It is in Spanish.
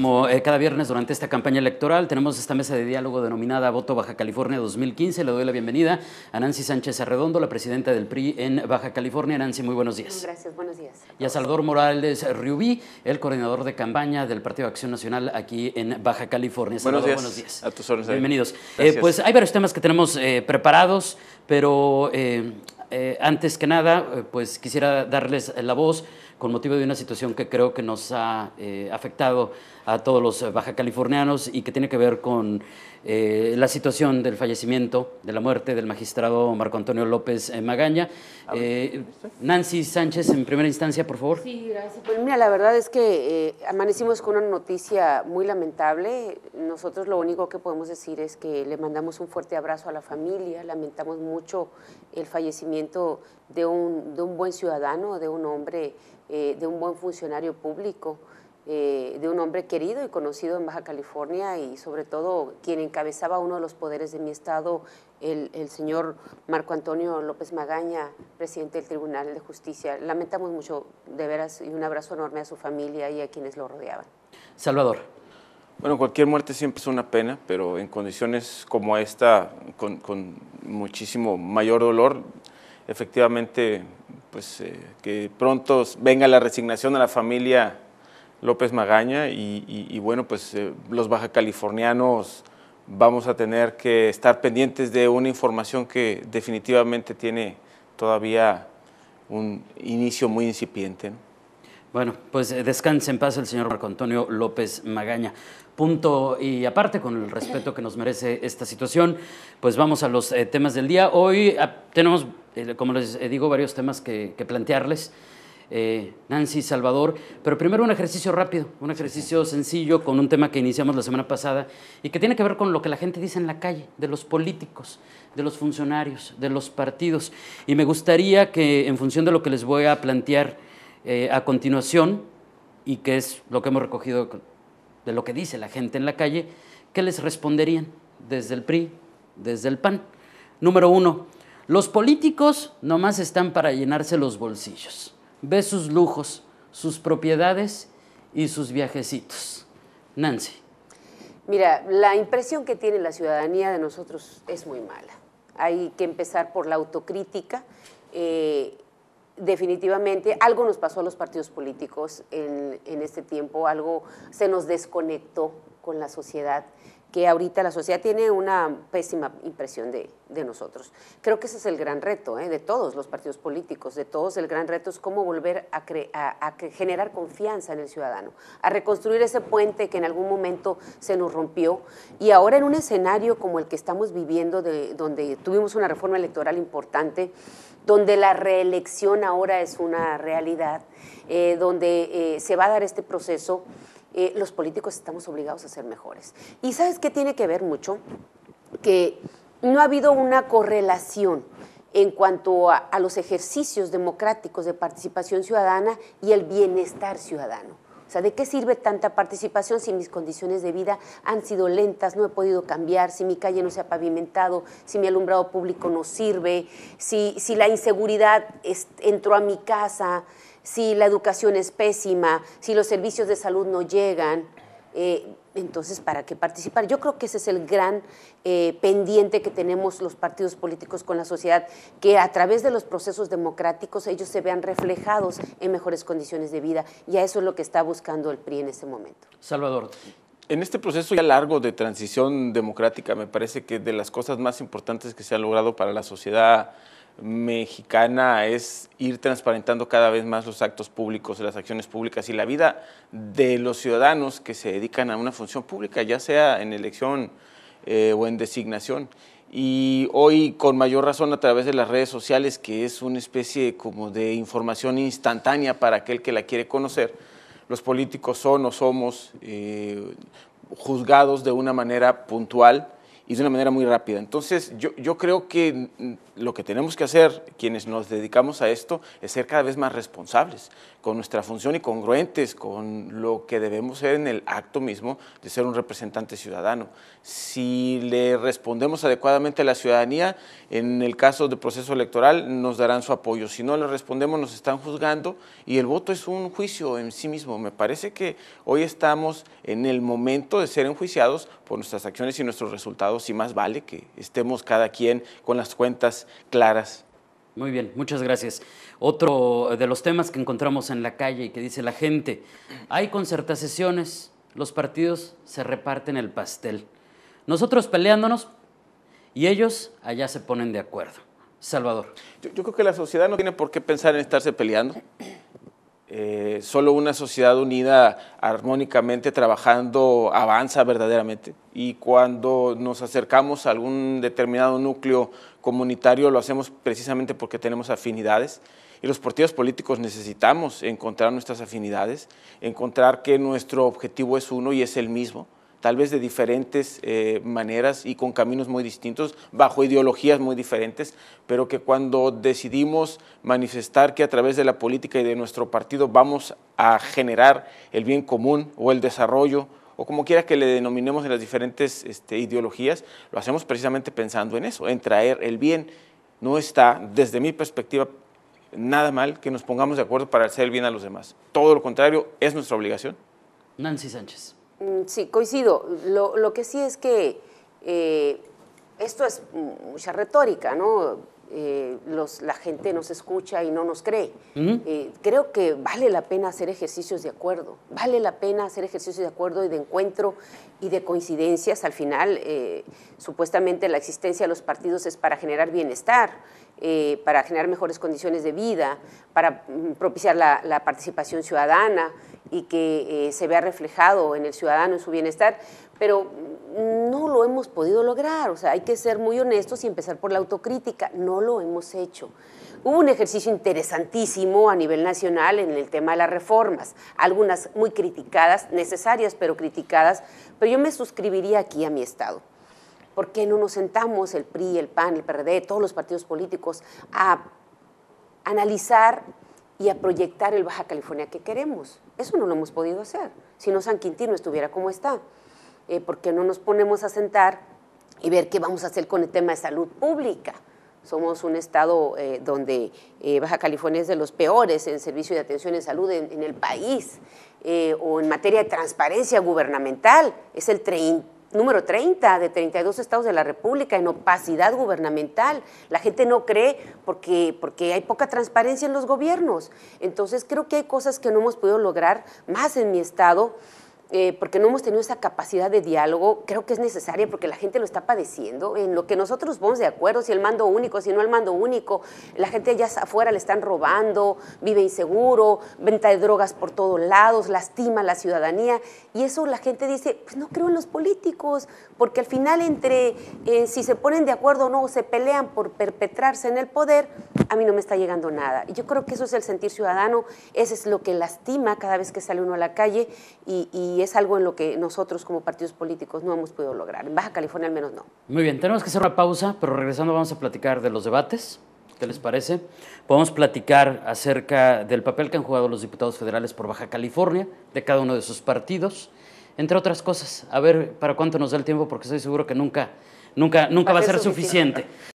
como eh, cada viernes durante esta campaña electoral, tenemos esta mesa de diálogo denominada Voto Baja California 2015. Le doy la bienvenida a Nancy Sánchez Arredondo, la presidenta del PRI en Baja California. Nancy, muy buenos días. Gracias, buenos días. Y a Salvador Morales Riubí, el coordinador de campaña del Partido Acción Nacional aquí en Baja California. buenos días. Buenos días. A tus órdenes. Bienvenidos. Eh, pues hay varios temas que tenemos eh, preparados, pero antes que nada, pues quisiera darles la voz con motivo de una situación que creo que nos ha eh, afectado a todos los eh, baja californianos y que tiene que ver con eh, la situación del fallecimiento, de la muerte del magistrado Marco Antonio López Magaña. Nancy Sánchez, en primera instancia, por favor. Sí, gracias. Pues mira, la verdad es que amanecimos con una noticia muy lamentable. Nosotros lo único que podemos decir es que le mandamos un fuerte abrazo a la familia, lamentamos mucho el fallecimiento de un, de un buen ciudadano, de un hombre eh, de un buen funcionario público, eh, de un hombre querido y conocido en Baja California y sobre todo quien encabezaba uno de los poderes de mi estado, el, señor Marco Antonio López Magaña, presidente del Tribunal de Justicia. Lamentamos mucho, de veras, y un abrazo enorme a su familia y a quienes lo rodeaban. Salvador. Bueno, cualquier muerte siempre es una pena, pero en condiciones como esta, con muchísimo mayor dolor, efectivamente pues, eh, que pronto venga la resignación a la familia López Magaña y, bueno, pues eh, los baja californianos vamos a tener que estar pendientes de una información que definitivamente tiene todavía un inicio muy incipiente. Bueno, pues eh, descanse en paz el señor Marco Antonio López Magaña. Punto y aparte, con el respeto que nos merece esta situación, pues vamos a los temas del día. Hoy ah, tenemos eh, como les eh, digo, varios temas que, plantearles. Eh, Nancy, Salvador, pero primero un ejercicio rápido, un ejercicio sencillo con un tema que iniciamos la semana pasada y que tiene que ver con lo que la gente dice en la calle, de los políticos, de los funcionarios, de los partidos. Y me gustaría que en función de lo que les voy a plantear a continuación, y que es lo que hemos recogido de lo que dice la gente en la calle, ¿qué les responderían desde el PRI, desde el PAN? Número uno, los políticos nomás están para llenarse los bolsillos. Ve sus lujos, sus propiedades y sus viajecitos. Nancy. Mira, la impresión que tiene la ciudadanía de nosotros es muy mala. Hay que empezar por la autocrítica. Eh, definitivamente algo nos pasó a los partidos políticos en, este tiempo, algo se nos desconectó con la sociedad que ahorita la sociedad tiene una pésima impresión de, nosotros. Creo que ese es el gran reto ¿eh? de todos los partidos políticos, de todos el gran reto es cómo volver a, a, generar confianza en el ciudadano, a reconstruir ese puente que en algún momento se nos rompió y ahora en un escenario como el que estamos viviendo, de, donde tuvimos una reforma electoral importante, donde la reelección ahora es una realidad, eh, donde eh, se va a dar este proceso eh, los políticos estamos obligados a ser mejores. ¿Y sabes qué tiene que ver mucho? Que no ha habido una correlación en cuanto a, los ejercicios democráticos de participación ciudadana y el bienestar ciudadano. O sea, ¿de qué sirve tanta participación si mis condiciones de vida han sido lentas, no he podido cambiar, si mi calle no se ha pavimentado, si mi alumbrado público no sirve, si, si la inseguridad entró a mi casa, si la educación es pésima, si los servicios de salud no llegan. Eh, entonces, ¿para qué participar? Yo creo que ese es el gran eh, pendiente que tenemos los partidos políticos con la sociedad, que a través de los procesos democráticos ellos se vean reflejados en mejores condiciones de vida. Y a eso es lo que está buscando el PRI en este momento. Salvador. En este proceso ya largo de transición democrática, me parece que de las cosas más importantes que se ha logrado para la sociedad mexicana es ir transparentando cada vez más los actos públicos, las acciones públicas y la vida de los ciudadanos que se dedican a una función pública, ya sea en elección eh, o en designación. Y hoy con mayor razón a través de las redes sociales, que es una especie como de información instantánea para aquel que la quiere conocer, los políticos son o somos eh, juzgados de una manera puntual, y de una manera muy rápida. Entonces, yo, creo que mm, lo que tenemos que hacer, quienes nos dedicamos a esto, es ser cada vez más responsables con nuestra función y congruentes con lo que debemos ser en el acto mismo de ser un representante ciudadano. Si le respondemos adecuadamente a la ciudadanía, en el caso del proceso electoral, nos darán su apoyo. Si no le respondemos, nos están juzgando y el voto es un juicio en sí mismo. Me parece que hoy estamos en el momento de ser enjuiciados por nuestras acciones y nuestros resultados si y más vale que estemos cada quien con las cuentas claras. Muy bien, muchas gracias. Otro de los temas que encontramos en la calle y que dice la gente, hay concertaciones, los partidos se reparten el pastel. Nosotros peleándonos y ellos allá se ponen de acuerdo. Salvador. yo creo que la sociedad no tiene por qué pensar en estarse peleando. Eh, solo una sociedad unida armónicamente trabajando avanza verdaderamente y cuando nos acercamos a algún determinado núcleo comunitario lo hacemos precisamente porque tenemos afinidades y los partidos políticos necesitamos encontrar nuestras afinidades, encontrar que nuestro objetivo es uno y es el mismo tal vez de diferentes eh, maneras y con caminos muy distintos, bajo ideologías muy diferentes, pero que cuando decidimos manifestar que a través de la política y de nuestro partido vamos a generar el bien común o el desarrollo, o como quiera que le denominemos en las diferentes este, ideologías, lo hacemos precisamente pensando en eso, en traer el bien. No está, desde mi perspectiva, nada mal que nos pongamos de acuerdo para hacer el bien a los demás. Todo lo contrario, es nuestra obligación. Nancy Sánchez. Mm, sí, coincido. Lo, que sí es que eh, esto es mucha retórica, ¿no? Eh, la gente nos escucha y no nos cree. Eh, creo que vale la pena hacer ejercicios de acuerdo, vale la pena hacer ejercicios de acuerdo y de encuentro y de coincidencias. Al final, supuestamente la existencia de los partidos es para generar bienestar, para generar mejores condiciones de vida, para mm, propiciar la participación ciudadana, y que eh, se vea reflejado en el ciudadano, en su bienestar, pero no lo hemos podido lograr. O sea, hay que ser muy honestos y empezar por la autocrítica. No lo hemos hecho. Hubo un ejercicio interesantísimo a nivel nacional en el tema de las reformas, algunas muy criticadas, necesarias pero criticadas, pero yo me suscribiría aquí a mi Estado. ¿Por qué no nos sentamos el PRI, el PAN, el PRD, todos los partidos políticos a analizar y a proyectar el Baja California que queremos. Eso no lo hemos podido hacer. Si no, San Quintín no estuviera como está. Eh, porque no nos ponemos a sentar y ver qué vamos a hacer con el tema de salud pública? Somos un estado eh, donde eh, Baja California es de los peores en servicio de atención en salud en, el país, o en materia de transparencia gubernamental, es el 30 número 30 de 32 estados de la República en opacidad gubernamental. La gente no cree porque, porque hay poca transparencia en los gobiernos. Entonces creo que hay cosas que no hemos podido lograr más en mi estado. Eh, porque no hemos tenido esa capacidad de diálogo, creo que es necesaria porque la gente lo está padeciendo, en lo que nosotros vamos de acuerdo, si el mando único, si no el mando único, la gente allá afuera le están robando, vive inseguro, venta de drogas por todos lados, lastima a la ciudadanía, y eso la gente dice, pues no creo en los políticos, porque al final entre eh, si se ponen de acuerdo o no, se pelean por perpetrarse en el poder, a mí no me está llegando nada. Yo creo que eso es el sentir ciudadano, eso es lo que lastima cada vez que sale uno a la calle y y es algo en lo que nosotros como partidos políticos no hemos podido lograr. En Baja California al menos no. Muy bien, tenemos que hacer una pausa, pero regresando vamos a platicar de los debates. ¿Qué les parece? Podemos platicar acerca del papel que han jugado los diputados federales por Baja California, de cada uno de sus partidos, entre otras cosas. A ver para cuánto nos da el tiempo, porque estoy seguro que nunca, nunca, nunca va a ser suficiente.